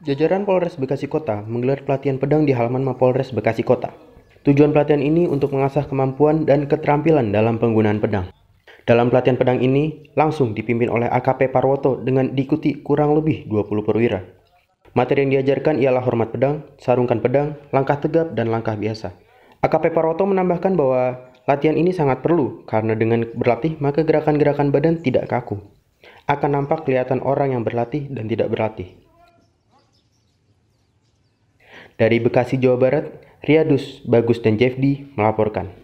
Jajaran Polres Bekasi Kota menggelar pelatihan pedang di halaman Mapolres Bekasi Kota. Tujuan pelatihan ini untuk mengasah kemampuan dan keterampilan dalam penggunaan pedang. Dalam pelatihan pedang ini, langsung dipimpin oleh AKP Parwoto dengan diikuti kurang lebih 20 perwira. Materi yang diajarkan ialah hormat pedang, sarungkan pedang, langkah tegap, dan langkah biasa. AKP Parwoto menambahkan bahwa latihan ini sangat perlu karena dengan berlatih maka gerakan-gerakan badan tidak kaku. Akan nampak kelihatan orang yang berlatih dan tidak berlatih. Dari Bekasi, Jawa Barat, Riyadus, Bagus, dan Jeffdi melaporkan.